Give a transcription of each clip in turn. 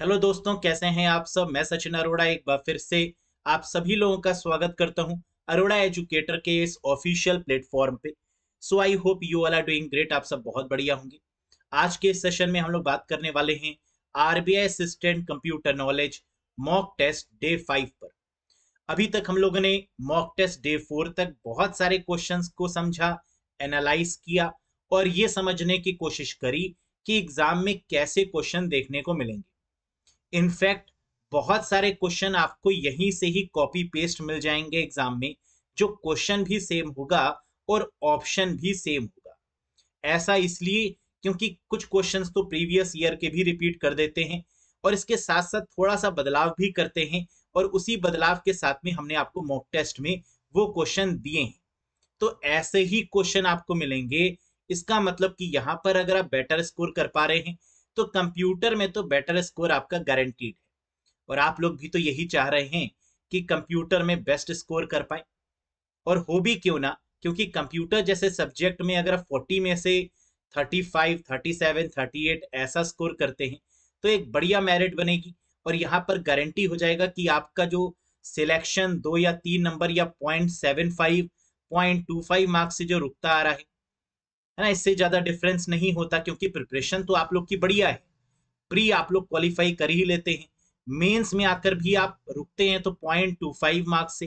Hello दोस्तों कैसे हैं आप सब मैं सचिन अरोड़ा एक बार फिर से आप सभी लोगों का स्वागत करता हूं अरोड़ा एजुकेटर के इस ऑफिशियल प्लेटफॉर्म पे so I hope you all are doing great आप सब बहुत बढ़िया होंगे आज के सेशन में हम लोग बात करने वाले हैं RBI assistant computer knowledge mock test day five पर अभी तक हम लोगों ने मॉक टेस्ट डे फोर तक बहुत सारे क्वेश्चन को समझा एनालाइज किया और ये समझने की कोशिश करी कि एग्जाम में कैसे क्वेश्चन देखने को मिलेंगे इनफैक्ट बहुत सारे क्वेश्चन आपको यहीं से ही कॉपी पेस्ट मिल जाएंगे एग्जाम में जो क्वेश्चन भी सेम होगा और ऑप्शन भी सेम होगा ऐसा इसलिए क्योंकि कुछ क्वेश्चन तो प्रीवियस ईयर के भी रिपीट कर देते हैं और इसके साथ साथ थोड़ा सा बदलाव भी करते हैं और उसी बदलाव के साथ में हमने आपको मॉक टेस्ट में वो क्वेश्चन दिए हैं तो ऐसे ही क्वेश्चन आपको मिलेंगे इसका मतलब कि यहाँ पर अगर आप बेटर स्कोर कर पा रहे हैं तो कंप्यूटर में तो बेटर स्कोर आपका गारंटीड है और आप लोग भी तो यही चाह रहे हैं कि कंप्यूटर में बेस्ट स्कोर कर पाए और हो भी क्यों ना क्योंकि कंप्यूटर जैसे सब्जेक्ट में अगर आप फोर्टी में से thirty five thirty seven thirty eight ऐसा स्कोर करते हैं तो एक बढ़िया मेरिट बनेगी और यहाँ पर गारंटी हो जाएगा कि आपका जो सिलेक्शन दो या तीन नंबर या point seven five point two five marks से जो रुकता आ रहा है है ना इससे ज्यादा डिफरेंस नहीं होता क्योंकि प्रिपरेशन तो आप लोग की बढ़िया है प्री आप लोग क्वालिफाई कर ही लेते हैं मेंस में आकर भी आप रुकते हैं तो पॉइंट टू फाइव मार्क्स से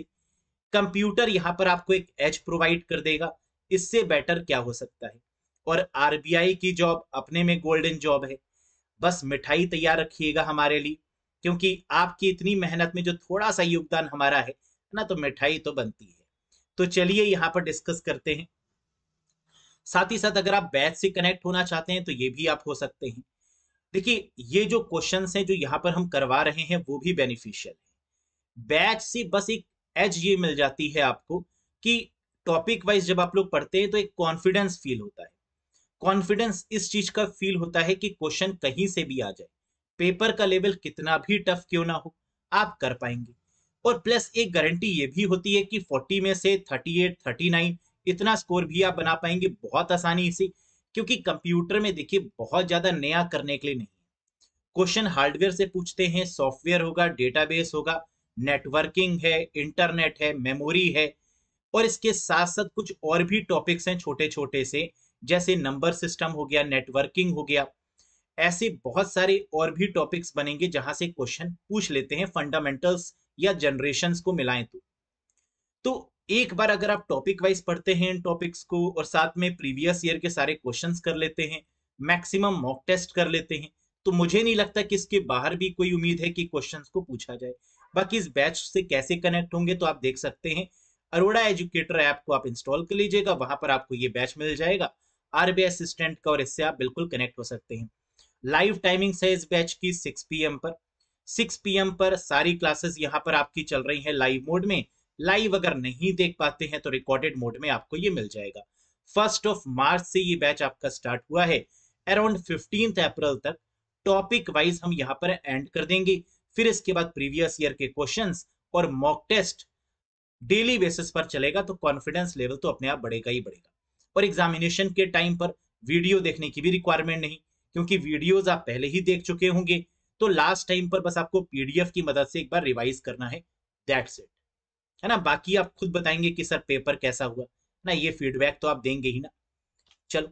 कंप्यूटर यहाँ पर आपको एक एज प्रोवाइड कर देगा इससे बेटर क्या हो सकता है और आरबीआई की जॉब अपने में गोल्डन जॉब है बस मिठाई तैयार रखिएगा हमारे लिए क्योंकि आपकी इतनी मेहनत में जो थोड़ा सा योगदान हमारा है ना तो मिठाई तो बनती है तो चलिए यहाँ पर डिस्कस करते हैं साथ ही साथ अगर आप बैच से कनेक्ट होना चाहते हैं तो ये भी आप हो सकते हैं देखिए ये जो क्वेश्चन हैं जो यहाँ पर हम करवा रहे हैं वो भी बेनिफिशियल है बैच से बस एक एज ये मिल जाती है आपको कि टॉपिक वाइज जब आप लोग पढ़ते हैं तो एक कॉन्फिडेंस फील होता है कॉन्फिडेंस इस चीज का फील होता है कि क्वेश्चन कहीं से भी आ जाए पेपर का लेवल कितना भी टफ क्यों ना हो आप कर पाएंगे और प्लस एक गारंटी ये भी होती है कि 40 में से 38, 39 इतना स्कोर भी आप बना पाएंगे बहुत आसानी से क्योंकि कंप्यूटर में देखिए बहुत ज्यादा नया करने के लिए नहीं क्वेश्चन हार्डवेयर से पूछते हैं सॉफ्टवेयर होगा डेटाबेस होगा नेटवर्किंग है इंटरनेट है मेमोरी है और इसके साथ साथ कुछ और भी टॉपिक्स हैं छोटे छोटे से जैसे नंबर सिस्टम हो गया नेटवर्किंग हो गया ऐसे बहुत सारे और भी टॉपिक्स बनेंगे जहां से क्वेश्चन पूछ लेते हैं फंडामेंटल्स या जनरेशन को मिलाएं तो तो एक बार अगर आप टॉपिक वाइज पढ़ते हैं इन टॉपिक्स को और साथ में प्रीवियस ईयर के सारे क्वेश्चंस कर लेते हैं मैक्सिमम मॉक टेस्ट कर लेते हैं तो मुझे नहीं लगता कि इसके बाहर भी कोई उम्मीद है कि क्वेश्चन को पूछा जाए बाकी इस बैच से कैसे कनेक्ट होंगे तो आप देख सकते हैं अरोड़ा एजुकेटर ऐप को आप इंस्टॉल कर लीजिएगा वहां पर आपको ये बैच मिल जाएगा आरबीआई असिस्टेंट का और इससे आप बिल्कुल कनेक्ट हो सकते हैं लाइव टाइमिंग्स है इस बैच की 6 पीएम पर 6 पीएम पर सारी क्लासेस यहाँ पर आपकी चल रही है लाइव मोड में लाइव अगर नहीं देख पाते हैं तो रिकॉर्डेड मोड में आपको ये मिल जाएगा फर्स्ट ऑफ मार्च से ये बैच आपका स्टार्ट हुआ है अराउंड फिफ्टींथ अप्रैल तक टॉपिक वाइज हम यहाँ पर एंड कर देंगे फिर इसके बाद प्रीवियस ईयर के क्वेश्चन और मॉक टेस्ट डेली बेसिस पर चलेगा तो कॉन्फिडेंस लेवल तो अपने आप बढ़ेगा ही बढ़ेगा और एग्जामिनेशन के टाइम पर वीडियो देखने की भी रिक्वायरमेंट नहीं क्योंकि वीडियोस आप पहले ही देख चुके होंगे तो लास्ट टाइम पर बस आपको पीडीएफ की मदद से एक बार रिवाइज करना है दैट्स इट है ना बाकी आप खुद बताएंगे कि सर पेपर कैसा हुआ ना ये फीडबैक तो आप देंगे ही ना चलो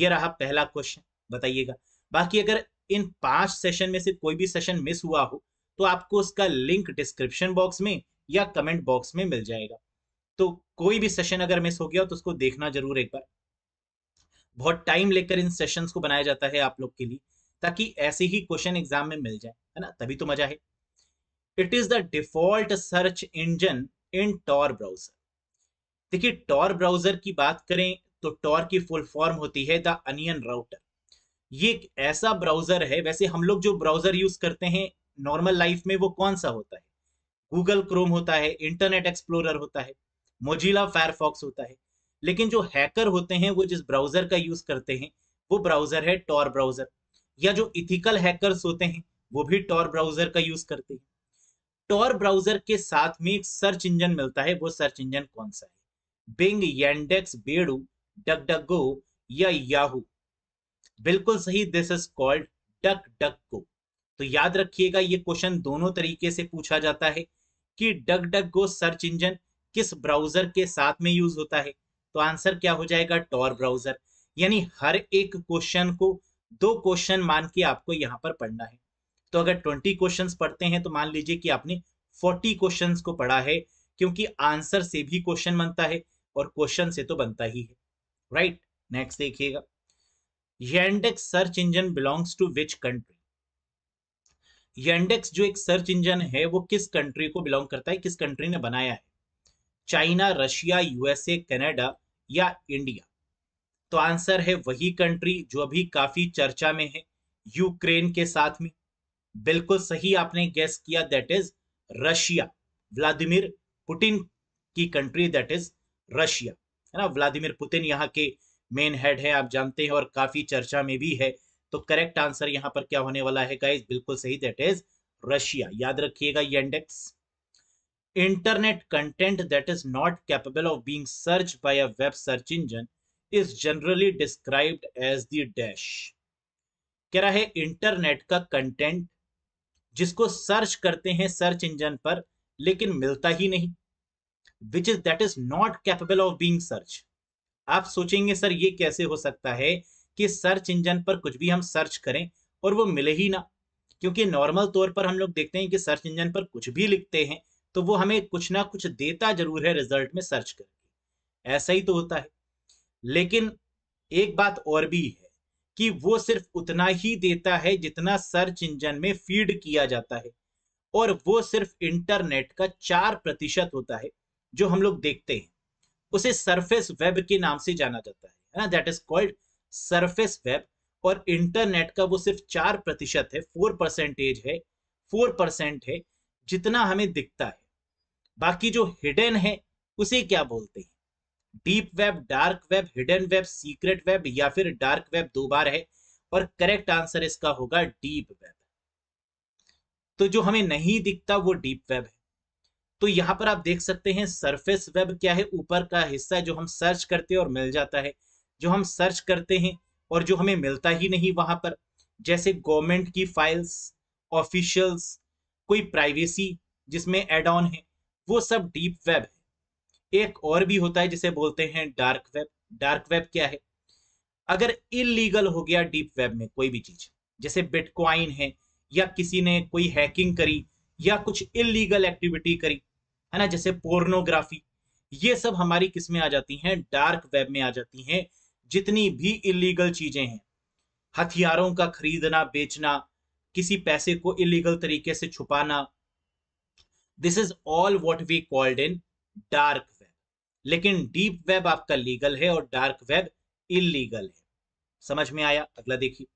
ये रहा पहला क्वेश्चन बताइएगा बाकी अगर इन पांच सेशन में से कोई भी सेशन मिस हुआ हो तो आपको उसका लिंक डिस्क्रिप्शन बॉक्स में या कमेंट बॉक्स में मिल जाएगा तो कोई भी सेशन अगर मिस हो गया तो उसको देखना जरूर एक बार बहुत टाइम लेकर इन सेशंस को बनाया जाता है आप लोग के लिए ताकि ऐसे ही क्वेश्चन एग्जाम में मिल जाए है ना तभी तो मजा है it is the default search engine in Tor browser देखिए टॉर ब्राउजर की बात करें तो टॉर की फुल फॉर्म होती है द अनियन राउटर ये एक ऐसा ब्राउजर है वैसे हम लोग जो ब्राउजर यूज करते हैं नॉर्मल लाइफ में वो कौन सा होता है गूगल क्रोम होता है इंटरनेट एक्सप्लोरर होता है मोजिला फायरफॉक्स होता है लेकिन जो हैकर होते हैं वो जिस ब्राउजर का यूज करते हैं वो ब्राउजर है टॉर ब्राउजर या जो इथिकल हैकर होते हैं वो भी टॉर ब्राउजर का यूज करते हैं टॉर ब्राउजर के साथ में एक सर्च इंजन मिलता है वो सर्च इंजन कौन सा है Bing Yandex Baidu DuckDuckGo या याहू बिल्कुल सही this is called DuckDuckGo तो याद रखिएगा ये क्वेश्चन दोनों तरीके से पूछा जाता है कि DuckDuckGo search engine किस ब्राउजर के साथ में यूज होता है तो आंसर क्या हो जाएगा टॉर ब्राउजर यानी हर एक क्वेश्चन को दो क्वेश्चन मान के आपको यहाँ पर पढ़ना है तो अगर ट्वेंटी क्वेश्चन पढ़ते हैं तो मान लीजिए कि आपने फोर्टी क्वेश्चन को पढ़ा है क्योंकि आंसर से भी क्वेश्चन बनता है और क्वेश्चन से तो बनता ही है राइट नेक्स्ट देखिएगा Yandex search engine belongs to which country Yandex जो एक सर्च इंजन है वो किस कंट्री को बिलोंग करता है किस कंट्री ने बनाया है चाइना रशिया यूएसए कनाडा या इंडिया तो आंसर है वही कंट्री जो अभी काफी चर्चा में है यूक्रेन के साथ में बिल्कुल सही आपने गैस किया that is Russia Vladimir Putin की कंट्री दैट इज रशिया है ना व्लादिमीर पुतिन यहाँ के मेन हेड है आप जानते हैं और काफी चर्चा में भी है तो करेक्ट आंसर यहाँ पर क्या होने वाला है गाइस बिल्कुल सही दैट इज रशिया याद रखिएगा ये index internet content that is not capable of being search by a web search engine is generally described as the dash कह रहा है इंटरनेट का कंटेंट जिसको सर्च करते हैं सर्च इंजन पर लेकिन मिलता ही नहीं which is that is not capable of being search आप सोचेंगे सर ये कैसे हो सकता है कि सर्च इंजन पर कुछ भी हम सर्च करें और वो मिले ही ना क्योंकि नॉर्मल तौर पर हम लोग देखते हैं कि सर्च इंजन पर कुछ भी लिखते हैं तो वो हमें कुछ ना कुछ देता जरूर है रिजल्ट में सर्च करके ऐसा ही तो होता है लेकिन एक बात और भी है कि वो सिर्फ उतना ही देता है जितना सर्च इंजन में फीड किया जाता है और वो सिर्फ इंटरनेट का चार प्रतिशत होता है जो हम लोग देखते हैं उसे सरफेस वेब के नाम से जाना जाता है ना that is called surface web और इंटरनेट का वो सिर्फ चार प्रतिशत है फोर परसेंटेज है फोर परसेंट है जितना हमें दिखता है बाकी जो हिडन है उसे क्या बोलते हैं deep web dark web hidden web secret web या फिर डार्क वेब दो बार है और करेक्ट आंसर इसका होगा डीप वेब तो जो हमें नहीं दिखता वो डीप वेब है तो यहाँ पर आप देख सकते हैं सरफेस वेब क्या है ऊपर का हिस्सा जो हम सर्च करते हैं और मिल जाता है जो हम सर्च करते हैं और जो हमें मिलता ही नहीं वहां पर जैसे गवर्नमेंट की फाइल्स ऑफिशियल्स कोई प्राइवेसी जिसमें एड ऑन है वो सब डीप वेब है एक और भी होता है जिसे बोलते हैं डार्क वेब डार्क वेब क्या है अगर इलीगल हो गया डीप वेब में कोई भी चीज जैसे बिटकॉइन है या किसी ने कोई हैकिंग करी या कुछ इलीगल एक्टिविटी करी है ना जैसे पोर्नोग्राफी ये सब हमारी किस में आ जाती हैं डार्क वेब में आ जाती हैं जितनी भी इलीगल चीजें हैं हथियारों का खरीदना बेचना किसी पैसे को इलीगल तरीके से छुपाना this is all what we called in dark लेकिन डीप वेब आपका लीगल है और डार्क वेब इलीगल है समझ में आया अगला देखिए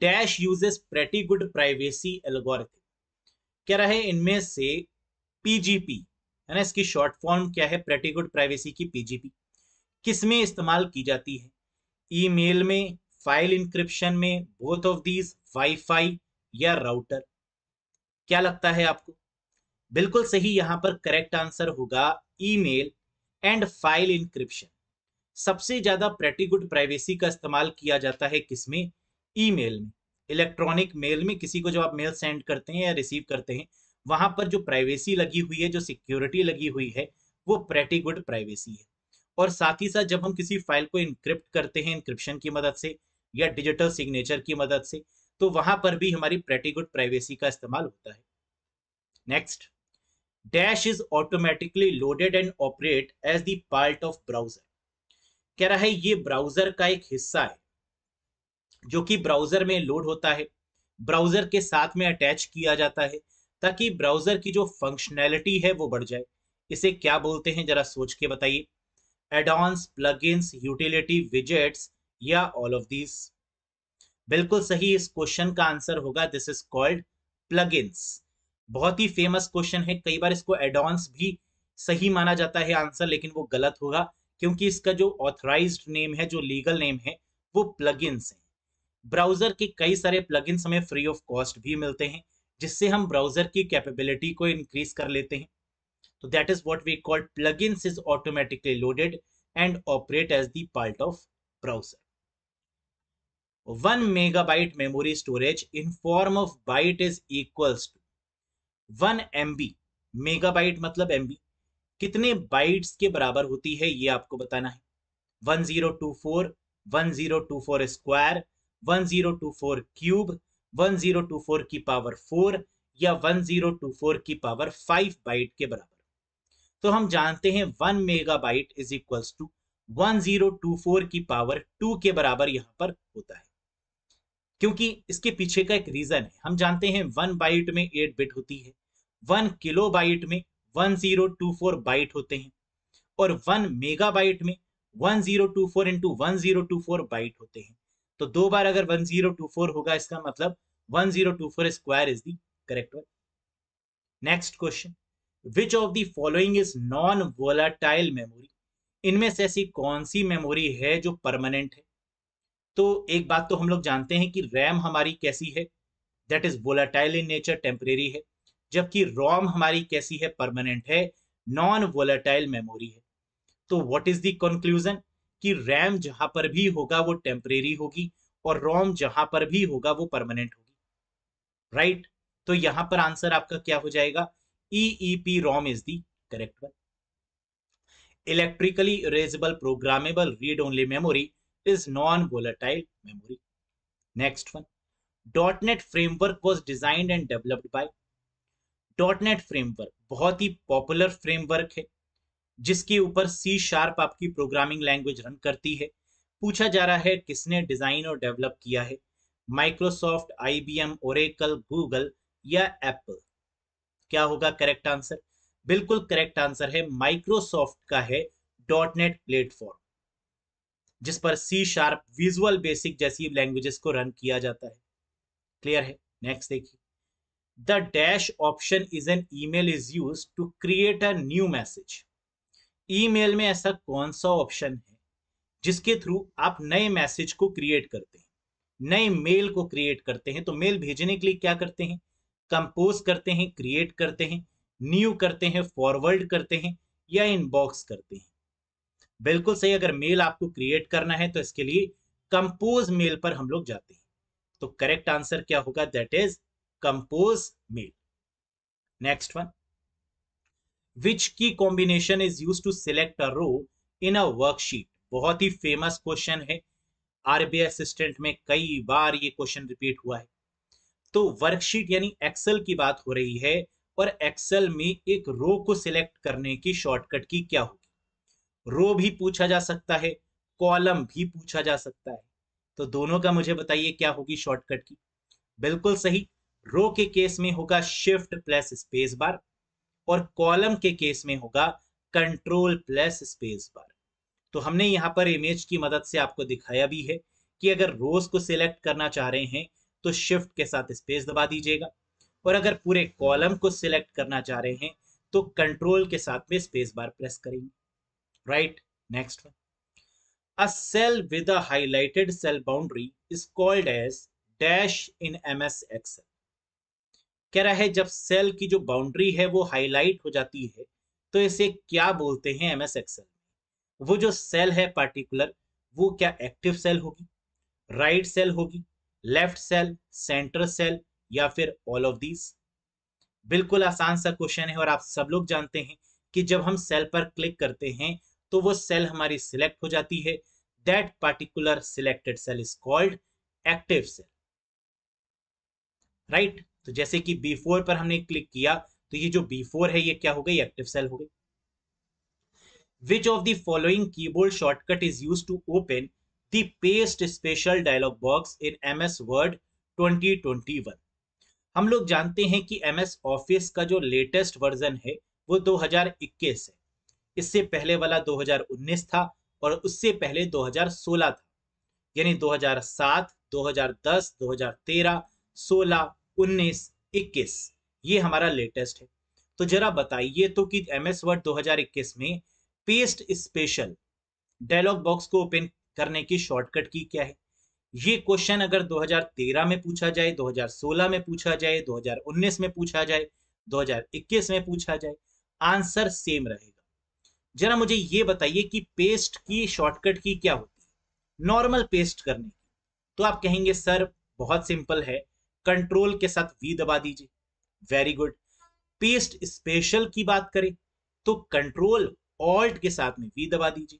dash uses pretty good privacy algorithm क्या रहे इनमें से पीजीपी है ना इसकी शॉर्ट फॉर्म क्या है प्रेटी गुड प्राइवेसी की पीजीपी किसमें इस्तेमाल की जाती है ईमेल में फाइल इंक्रिप्शन में बोथ ऑफ दीज वाईफाई या राउटर क्या लगता है आपको बिल्कुल सही यहां पर करेक्ट आंसर होगा ईमेल एंड फाइल इंक्रिप्शन सबसे ज्यादा प्रेटी गुड प्राइवेसी का इस्तेमाल किया जाता है किसमें ईमेल में इलेक्ट्रॉनिक मेल में किसी को जब आप मेल सेंड करते हैं या रिसीव करते हैं वहां पर जो प्राइवेसी लगी हुई है जो सिक्योरिटी लगी हुई है वो प्रेटी गुड प्राइवेसी है और साथ ही साथ जब हम किसी फाइल को इंक्रिप्ट करते हैं इंक्रिप्शन की मदद से या डिजिटल सिग्नेचर की मदद से तो वहां पर भी हमारी प्रेटी गुड प्राइवेसी का इस्तेमाल होता है next dash is automatically loaded and operate as part of browser कह रहा है ये ब्राउजर का एक हिस्सा है जो कि ब्राउजर में लोड होता है ब्राउजर के साथ में अटैच किया जाता है ताकि ब्राउजर की जो फंक्शनैलिटी है वो बढ़ जाए इसे क्या बोलते हैं जरा सोच के बताइए एडॉन्स प्लगइन्स यूटिलिटी विजेट्स या ऑल ऑफ दीज बिल्कुल सही इस क्वेश्चन का आंसर होगा दिस इज कॉल्ड प्लगइन्स बहुत ही फेमस क्वेश्चन है कई बार इसको एडवांस भी सही माना जाता है आंसर लेकिन वो गलत होगा क्योंकि इसका जो ऑथराइज नेम है जो लीगल नेम है वो प्लग है ब्राउजर के कई सारे प्लग हमें फ्री ऑफ कॉस्ट भी मिलते हैं जिससे हम ब्राउजर की कैपेबिलिटी को इंक्रीज कर लेते हैं तो that is what we call plug in is automatically loaded and operate as the part of browser one megabyte memory storage in form of byte is equals one M megabyte मतलब M कितने bytes के बराबर होती है ये आपको बताना है 1024 1024 स्क्वायर 1024 क्यूब 1024 की पावर 4 या 1024 की पावर 5 बाइट के बराबर तो हम जानते हैं 1 मेगाबाइट इज इक्वल्स टू 1024 की पावर 2 के बराबर यहां पर होता है क्योंकि इसके पीछे का एक रीजन है हम जानते हैं वन बाइट में एट बिट होती है वन किलो बाइट में one zero two four byte होते हैं और वन मेगा बाइट में one zero two four into one zero two four byte होते हैं तो दो बार अगर वन जीरो टू फोर होगा इसका मतलब one zero two four square is the correct one next question which of the following is non volatile memory इनमें से ऐसी कौन सी मेमोरी है जो परमानेंट है तो एक बात तो हम लोग जानते हैं कि रैम हमारी कैसी है that is volatile in nature temporary है जबकि रोम हमारी कैसी है परमानेंट है नॉन वोलाटाइल मेमोरी है तो वॉट इज दंक्लूजन कि रैम जहां पर भी होगा वो टेम्परेरी होगी और रोम जहां पर भी होगा वो परमानेंट होगी राइट right? तो यहां पर आंसर आपका क्या हो जाएगा EEPROM is the correct one electrically erasable programmable read only memory is non-volatile memory. Next one. .NET framework was designed and developed by .NET framework बहुत ही पॉपुलर फ्रेमवर्क है जिसके ऊपर सी शार्प आपकी programming language run करती है पूछा जा रहा है किसने डिजाइन और डेवलप किया है माइक्रोसॉफ्ट आईबीएम ओरेकल गूगल या एप्पल क्या होगा करेक्ट आंसर बिल्कुल करेक्ट आंसर है माइक्रोसॉफ्ट का है डॉटनेट प्लेटफॉर्म जिस पर सी शार्प विजुअल बेसिक जैसी लैंग्वेजेस को रन किया जाता है क्लियर है नेक्स्ट देखिए the dash option is an email is use to create a new message email में ऐसा कौन सा ऑप्शन है जिसके थ्रू आप नए मैसेज को क्रिएट करते हैं नए मेल को क्रिएट करते हैं तो मेल भेजने के लिए क्या करते हैं कंपोज करते हैं क्रिएट करते हैं न्यू करते हैं फॉरवर्ड करते हैं या इनबॉक्स करते हैं बिल्कुल सही अगर मेल आपको क्रिएट करना है तो इसके लिए कंपोज मेल पर हम लोग जाते हैं तो करेक्ट आंसर क्या होगा that is compose mail next one which key combination is use to select a row in a worksheet बहुत ही फेमस क्वेश्चन है आरबीआई असिस्टेंट में कई बार ये क्वेश्चन रिपीट हुआ है तो वर्कशीट यानी एक्सेल की बात हो रही है और एक्सेल में एक रो को सिलेक्ट करने की शॉर्टकट की क्या होगी रो भी पूछा जा सकता है कॉलम भी पूछा जा सकता है तो दोनों का मुझे बताइए क्या होगी शॉर्टकट की बिल्कुल सही रो के केस में होगा शिफ्ट प्लस स्पेस बार और कॉलम के केस में होगा कंट्रोल प्लस स्पेस बार तो हमने यहां पर इमेज की मदद से आपको दिखाया भी है कि अगर रोज को सिलेक्ट करना चाह रहे हैं तो शिफ्ट के साथ स्पेस दबा दीजिएगा और अगर पूरे कॉलम को सिलेक्ट करना चाह रहे हैं तो कंट्रोल के साथ में स्पेस बार प्रेस करेंगे right next one a cell with a highlighted cell boundary is called as dash in ms excel कह रहा है जब सेल की जो बाउंड्री है वो हाईलाइट हो जाती है तो इसे क्या बोलते हैं एमएस एक्सेल वो जो सेल है पार्टिकुलर वो क्या एक्टिव सेल होगी राइट सेल होगी लेफ्ट सेल सेंटर सेल या फिर ऑल ऑफ दीज बिल्कुल आसान सा क्वेश्चन है और आप सब लोग जानते हैं कि जब हम सेल पर क्लिक करते हैं तो वो सेल हमारी सिलेक्ट हो जाती है that particular selected cell is called active cell right तो जैसे कि बी फोर पर हमने क्लिक किया तो ये जो बी फोर है ये क्या हो गई एक्टिव सेल हो गई which of the following keyboard shortcut is use to open the paste special dialog box in M S Word twenty twenty one हम लोग जानते हैं कि एम एस ऑफिस का जो लेटेस्ट वर्जन है वो दो हजार इक्कीस है इससे पहले वाला 2019 था और उससे पहले 2016 था यानी 2007, 2010, 2013, 16, 19, 21 ये हमारा लेटेस्ट है तो जरा बताइए तो कि एम एस वर्ड दो में पेस्ट स्पेशल डायलॉग बॉक्स को ओपन करने की शॉर्टकट की क्या है ये क्वेश्चन अगर 2013 में पूछा जाए 2016 में पूछा जाए 2019 में पूछा जाए 2021 में पूछा जाए आंसर सेम रहेगा जरा मुझे ये बताइए कि पेस्ट की शॉर्टकट की क्या होती है नॉर्मल पेस्ट करने की तो आप कहेंगे सर बहुत सिंपल है कंट्रोल के साथ वी दबा दीजिए वेरी गुड पेस्ट स्पेशल की बात करें तो कंट्रोल ऑल्ट के साथ में वी दबा दीजिए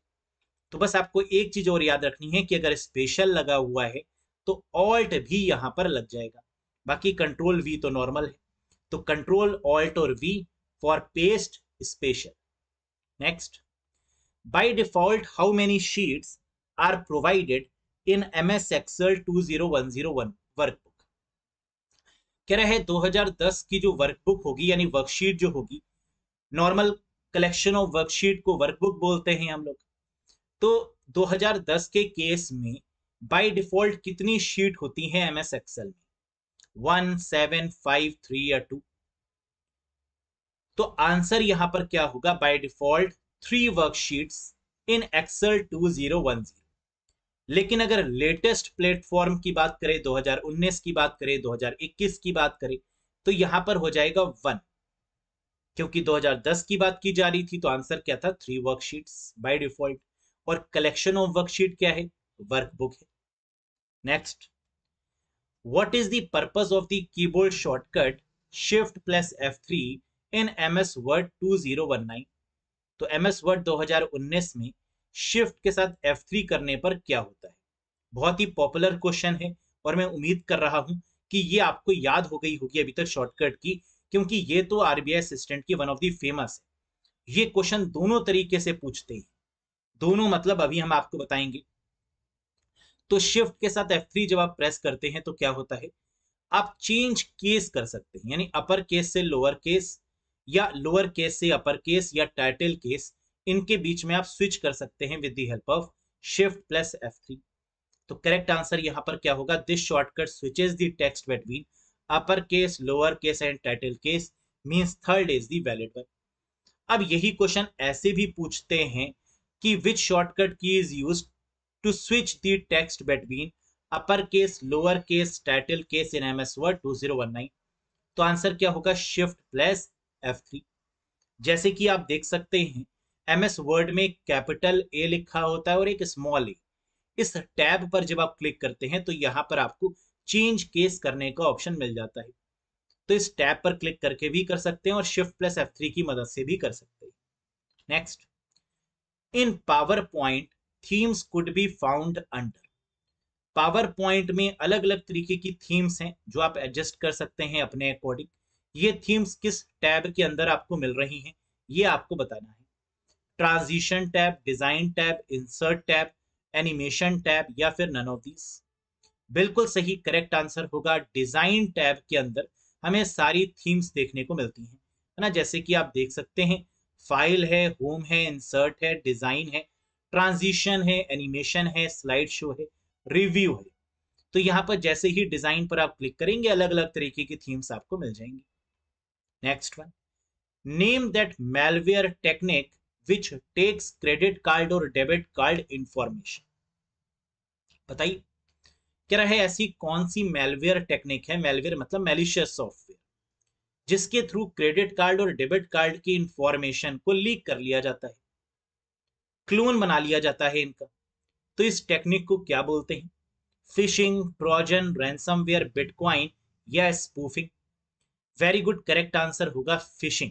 तो बस आपको एक चीज और याद रखनी है कि अगर स्पेशल लगा हुआ है तो ऑल्ट भी यहां पर लग जाएगा बाकी कंट्रोल वी तो नॉर्मल है तो कंट्रोल ऑल्ट और V for paste special Next, by default, how many sheets are provided in MS Excel 20101 workbook कह रहा है 2010 की जो वर्कबुक होगी यानी वर्कशीट जो होगी नॉर्मल कलेक्शन ऑफ वर्कशीट को वर्कबुक बोलते हैं हम लोग तो 2010 के केस में बाई डिफॉल्ट कितनी शीट होती है एमएस एक्सेल में वन सेवन फाइव थ्री या टू तो आंसर यहां पर क्या होगा by default three worksheets in Excel 2010 लेकिन अगर लेटेस्ट प्लेटफॉर्म की बात करें 2019 की बात करें 2021 की बात करें तो यहां पर हो जाएगा वन क्योंकि 2010 की बात की जा रही थी तो आंसर क्या था थ्री वर्कशीट्स बाय डिफॉल्ट और कलेक्शन ऑफ वर्कशीट क्या है वर्कबुक है next what is the purpose of the keyboard shortcut shift plus F three in M S Word two zero one nine तो एम एस वर्ड दो हजार उन्नीस में shift के साथ एफ थ्री करने पर क्या होता है बहुत ही पॉपुलर क्वेश्चन है और मैं उम्मीद कर रहा हूं कि ये आपको याद हो गई होगी अभी तक शॉर्टकट की क्योंकि ये तो आरबीआई असिस्टेंट की वन ऑफ दी फेमस है ये क्वेश्चन दोनों तरीके से पूछते हैं दोनों मतलब अभी हम आपको बताएंगे तो शिफ्ट के साथ F3 जब आप प्रेस करते हैं तो क्या होता है आप चेंज केस कर सकते हैं यानी अपर केस से लोअर केस या लोअर केस से अपर केस या टाइटल केस इनके बीच में आप स्विच कर सकते हैं with the help of shift plus F three तो करेक्ट आंसर यहां पर क्या होगा this shortcut switches the text between upper case lower case and title case means third is the valid one अब यही क्वेश्चन ऐसे भी पूछते हैं कि विच शॉर्टकट की is use to switch the text between upper case lower case title case in M S Word two zero one nine तो answer क्या होगा शिफ्ट प्लस एफ थ्री जैसे कि आप देख सकते हैं एम एस वर्ड में कैपिटल ए लिखा होता है और एक स्मॉल ए इस टैब पर जब आप क्लिक करते हैं तो यहाँ पर आपको चेंज केस करने का ऑप्शन मिल जाता है तो इस टैब पर क्लिक करके भी कर सकते हैं और शिफ्ट प्लस एफ थ्री की मदद से भी कर सकते हैं next in PowerPoint themes could be found under PowerPoint में अलग अलग तरीके की थीम्स हैं जो आप एडजस्ट कर सकते हैं अपने अकॉर्डिंग ये थीम्स किस टैब के अंदर आपको मिल रही हैं ये आपको बताना है transition tab design tab insert tab animation tab या फिर नन ऑफ दीज बिल्कुल सही करेक्ट आंसर होगा डिजाइन टैब के अंदर हमें सारी थीम्स देखने को मिलती हैं है ना जैसे कि आप देख सकते हैं फाइल है होम है इंसर्ट है डिजाइन है ट्रांजिशन है एनिमेशन है स्लाइड शो है रिव्यू है तो यहाँ पर जैसे ही डिजाइन पर आप क्लिक करेंगे अलग अलग तरीके की थीम्स आपको मिल जाएंगी Next one. Name that malware technique which takes credit card और debit card information. बताइए क्या रहा है ऐसी कौन सी मेलवेयर टेक्निक है मेलवेयर मतलब मेलिशियस सॉफ्टवेयर जिसके थ्रू क्रेडिट कार्ड और डेबिट कार्ड की इंफॉर्मेशन को लीक कर लिया जाता है क्लोन बना लिया जाता है इनका तो इस टेक्निक को क्या बोलते हैं फिशिंग ट्रोजन रैंसमवेयर बिटकॉइन या spoofing very good correct answer होगा फिशिंग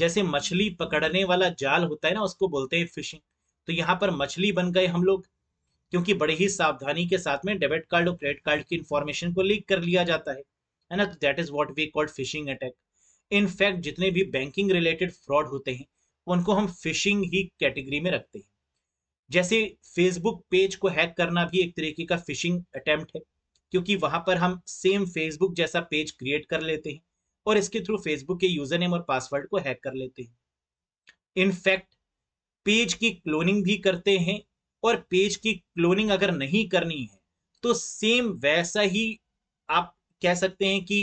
जैसे मछली पकड़ने वाला जाल होता है ना उसको बोलते हैं फिशिंग तो यहाँ पर मछली बन गए हम लोग क्योंकि बड़े ही सावधानी के साथ में डेबिट कार्ड और क्रेडिट कार्ड की इंफॉर्मेशन को लीक कर लिया जाता है है ना तो that is what we called phishing attack in fact जितने भी बैंकिंग रिलेटेड फ्रॉड होते हैं उनको हम फिशिंग ही कैटेगरी में रखते हैं जैसे फेसबुक पेज को हैक करना भी एक तरीके का फिशिंग अटेम्प्ट है क्योंकि वहां पर हम सेम फेसबुक जैसा पेज क्रिएट कर लेते हैं और इसके थ्रू फेसबुक के यूजर नेम और पासवर्ड को हैक कर लेते हैं इनफैक्ट पेज की क्लोनिंग भी करते हैं और पेज की क्लोनिंग अगर नहीं करनी है तो सेम वैसा ही आप कह सकते हैं कि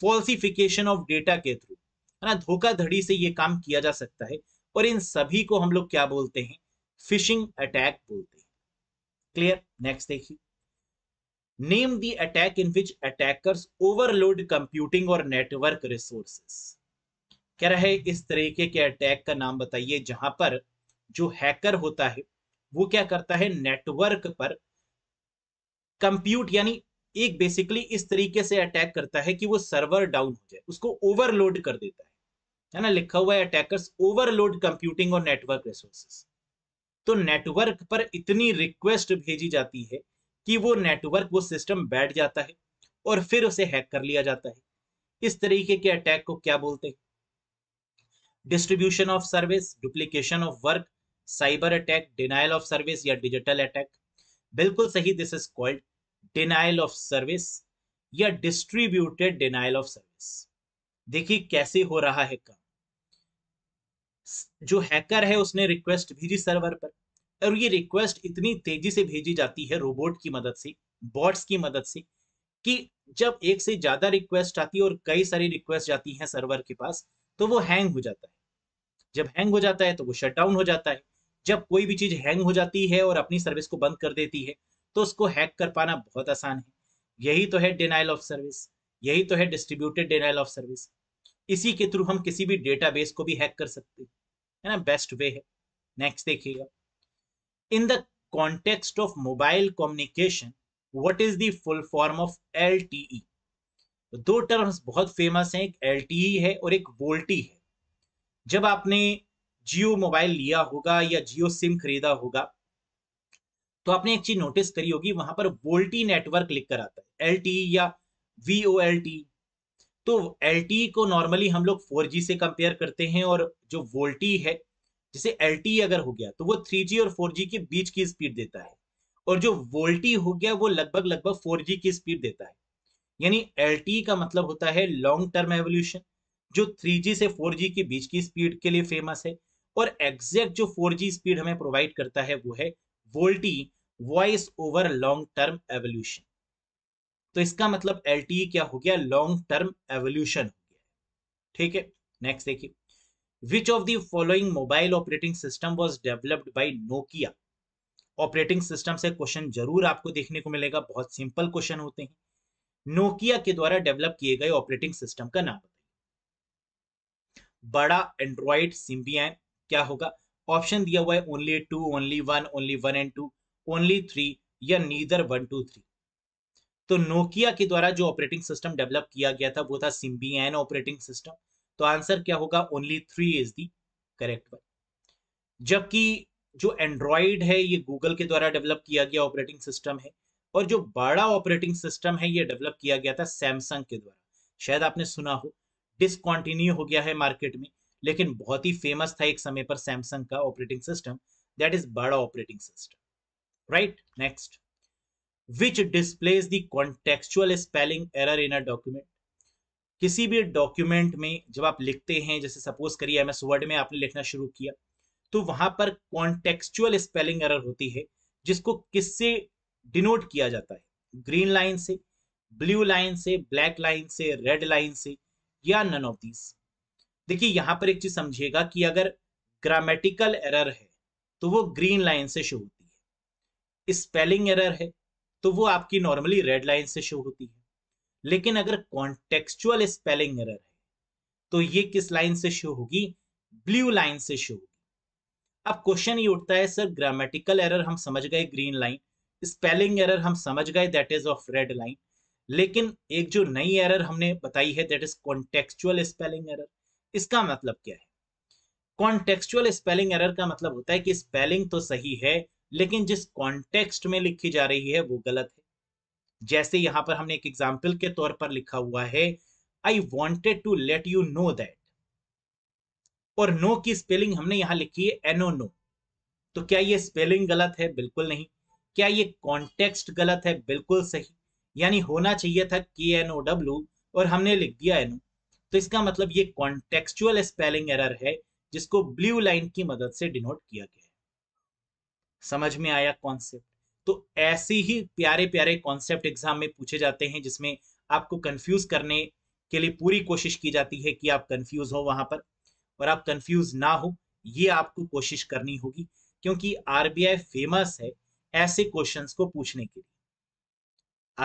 फॉल्सिफिकेशन ऑफ डेटा के थ्रू है ना धोखाधड़ी से ये काम किया जा सकता है और इन सभी को हम लोग क्या बोलते हैं फिशिंग अटैक बोलते हैं क्लियर नेक्स्ट देखिए Name the attack in which attackers overload computing or network resources. कह रहा है इस तरीके के अटैक का नाम बताइए जहां पर जो हैकर होता है वो क्या करता है नेटवर्क पर कंप्यूट यानी एक बेसिकली इस तरीके से अटैक करता है कि वो सर्वर डाउन हो जाए उसको ओवरलोड कर देता है है ना लिखा हुआ है अटैकर्स ओवरलोड कंप्यूटिंग और नेटवर्क रिसोर्सेस तो नेटवर्क पर इतनी रिक्वेस्ट भेजी जाती है कि वो नेटवर्क वो सिस्टम बैठ जाता है और फिर उसे हैक कर लिया जाता है इस तरीके के अटैक को क्या बोलते हैं distribution of service duplication of work cyber attack denial of service या डिजिटल अटैक बिल्कुल सही this is called denial of service या डिस्ट्रीब्यूटेड डिनाइल ऑफ सर्विस देखिए कैसे हो रहा है काम जो हैकर है उसने रिक्वेस्ट भेजी सर्वर पर और ये रिक्वेस्ट इतनी तेजी से भेजी जाती है रोबोट की मदद से बॉट्स की मदद से कि जब एक से ज्यादा रिक्वेस्ट आती है और कई सारी रिक्वेस्ट जाती हैं सर्वर के पास तो वो हैंग हो जाता है जब हैंग हो जाता है तो वो शट डाउन हो जाता है जब कोई भी चीज हैंग हो जाती है और अपनी सर्विस को बंद कर देती है तो उसको हैक कर पाना बहुत आसान है यही तो है डिनाइल ऑफ सर्विस यही तो है डिस्ट्रीब्यूटेड डिनाइल ऑफ सर्विस इसी के थ्रू हम किसी भी डेटाबेस को भी हैक कर सकते हैं है ना बेस्ट वे है नेक्स्ट देखिएगा in the context of mobile communication what is the full form of LTE तो दो टर्म्स बहुत फेमस हैं एक LTE है और एक वोल्टी e है जब आपने जियो मोबाइल लिया होगा या जियो सिम खरीदा होगा तो आपने एक चीज नोटिस करी होगी वहां पर वोल्टी नेटवर्क लिख कर आता है एल e या वी e। तो एल को नॉर्मली हम लोग 4G से कंपेयर करते हैं और जो वोल्टी है जैसे एल e अगर हो गया तो वो थ्री और फोर के बीच की स्पीड देता है और जो वोल्टी हो गया वो लगभग लगभग फोर की स्पीड देता है यानी एल e का मतलब होता है लॉन्ग टर्म एवोल्यूशन जो 3G से 4G के बीच की स्पीड के लिए फेमस है और एग्जैक्ट जो 4G स्पीड हमें प्रोवाइड करता है वो है VoLTE voice over long term evolution तो इसका मतलब एल e क्या हो गया लॉन्ग टर्म एवोल्यूशन हो गया ठीक है नेक्स्ट देखिए Which of the following mobile operating system was developed by Nokia? Operating system से क्वेश्चन जरूर आपको देखने को मिलेगा बहुत सिंपल क्वेश्चन होते हैं नोकिया के द्वारा डेवलप किए गए ऑपरेटिंग सिस्टम का नाम बताइए बड़ा एंड्रॉइड सिम्बियन क्या होगा ऑप्शन दिया हुआ है only two only one only one and two only three या नीदर वन टू थ्री तो नोकिया के द्वारा जो ऑपरेटिंग सिस्टम डेवलप किया गया था वो था सिम्बियन ऑपरेटिंग सिस्टम तो आंसर क्या होगा only three is the correct one जबकि जो एंड्रॉइड है ये गूगल के द्वारा डेवलप किया गया ऑपरेटिंग सिस्टम है और जो बड़ा ऑपरेटिंग सिस्टम है ये डेवलप किया गया था सैमसंग के द्वारा शायद आपने सुना हो डिसकॉन्टिन्यू हो गया है मार्केट में लेकिन बहुत ही फेमस था एक समय पर सैमसंग का ऑपरेटिंग सिस्टम दैट इज बड़ा operating system right next which displays the contextual spelling error in a document किसी भी डॉक्यूमेंट में जब आप लिखते हैं जैसे सपोज करिए एम एस वर्ड में आपने लिखना शुरू किया तो वहां पर कॉन्टेक्चुअल स्पेलिंग एरर होती है जिसको किससे डिनोट किया जाता है ग्रीन लाइन से ब्लू लाइन से ब्लैक लाइन से रेड लाइन से या नन ऑफ दीज देखिए यहाँ पर एक चीज समझिएगा कि अगर ग्रामेटिकल एरर है तो वो ग्रीन लाइन से शो होती है स्पेलिंग एरर है तो वो आपकी नॉर्मली रेड लाइन से शो होती है लेकिन अगर कॉन्टेक्चुअल स्पेलिंग एरर है तो ये किस लाइन से शो होगी ब्लू लाइन से शो होगी अब क्वेश्चन ये उठता है सर ग्रामेटिकल एरर हम समझ गए ग्रीन लाइन स्पेलिंग एरर हम समझ गए that is of red line लेकिन एक जो नई एरर हमने बताई है that is contextual spelling error इसका मतलब क्या है कॉन्टेक्चुअल स्पेलिंग एरर का मतलब होता है कि स्पेलिंग तो सही है लेकिन जिस कॉन्टेक्स्ट में लिखी जा रही है वो गलत है जैसे यहाँ पर हमने एक एग्जाम्पल के तौर पर लिखा हुआ है I wanted to let you know that और नो की स्पेलिंग हमने यहां लिखी है एनो नो तो क्या ये स्पेलिंग गलत है बिल्कुल नहीं क्या ये कॉन्टेक्स्ट गलत है बिल्कुल सही यानी होना चाहिए था के एन ओ डब्ल्यू और हमने लिख दिया एनो तो इसका मतलब ये कॉन्टेक्चुअल स्पेलिंग एरर है जिसको ब्लू लाइन की मदद से डिनोट किया गया है समझ में आया कॉन्सेप्ट तो ऐसे ही प्यारे प्यारे कॉन्सेप्ट एग्जाम में पूछे जाते हैं जिसमें आपको कंफ्यूज करने के लिए पूरी कोशिश की जाती है कि आप कंफ्यूज हो वहां पर और आप कंफ्यूज ना हो ये आपको कोशिश करनी होगी क्योंकि आरबीआई फेमस है ऐसे क्वेश्चंस को पूछने के लिए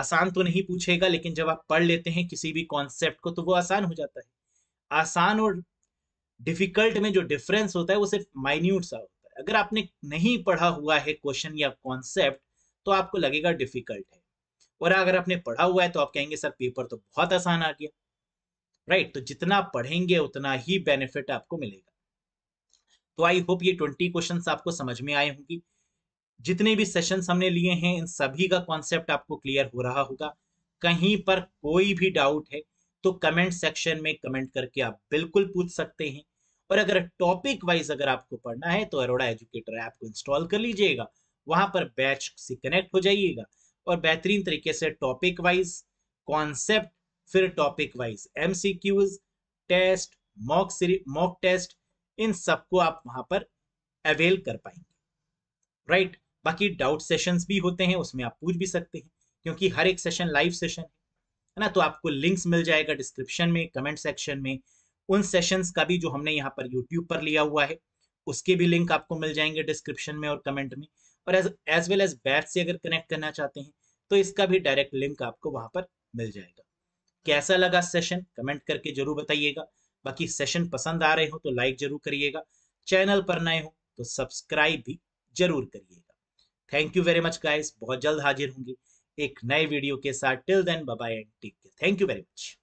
आसान तो नहीं पूछेगा लेकिन जब आप पढ़ लेते हैं किसी भी कॉन्सेप्ट को तो वो आसान हो जाता है आसान और डिफिकल्ट में जो डिफरेंस होता है वो सिर्फ माइन्यूट सा होता है अगर आपने नहीं पढ़ा हुआ है क्वेश्चन या कॉन्सेप्ट तो आपको लगेगा डिफिकल्ट है और अगर आपने पढ़ा हुआ है तो आप कहेंगे सर पेपर तो बहुत आसान आ गया राइट right, तो जितना पढ़ेंगे उतना ही बेनिफिट आपको मिलेगा तो आई होप ये ट्वेंटी क्वेश्चन आपको समझ में आए होंगे जितने भी सेशन हमने लिए हैं इन सभी का कॉन्सेप्ट आपको क्लियर हो रहा होगा कहीं पर कोई भी डाउट है तो कमेंट सेक्शन में कमेंट करके आप बिल्कुल पूछ सकते हैं और अगर टॉपिक वाइज अगर आपको पढ़ना है तो अरोड़ा एजुकेटर ऐप को इंस्टॉल कर लीजिएगा वहां पर बैच से कनेक्ट हो जाइएगा और बेहतरीन तरीके से टॉपिक वाइज कॉन्सेप्ट फिर topic wise M test mock series mock test इन सबको आप वहां पर अवेल कर पाएंगे राइट right? बाकी डाउट सेशंस भी होते हैं उसमें आप पूछ भी सकते हैं क्योंकि हर एक सेशन लाइव सेशन है ना तो आपको लिंक्स मिल जाएगा डिस्क्रिप्शन में कमेंट सेक्शन में उन सेशंस का भी जो हमने यहाँ पर यूट्यूब पर लिया हुआ है उसके भी लिंक आपको मिल जाएंगे डिस्क्रिप्शन में और कमेंट में और एज एज वेल एज बैथ से अगर कनेक्ट करना चाहते हैं तो इसका भी डायरेक्ट लिंक आपको वहां पर मिल जाएगा कैसा लगा सेशन कमेंट करके जरूर बताइएगा बाकी सेशन पसंद आ रहे हो तो लाइक जरूर करिएगा चैनल पर नए हो तो सब्सक्राइब भी जरूर करिएगा thank you very much guys बहुत जल्द हाजिर होंगे एक नए वीडियो के साथ till then bye and take care thank you very much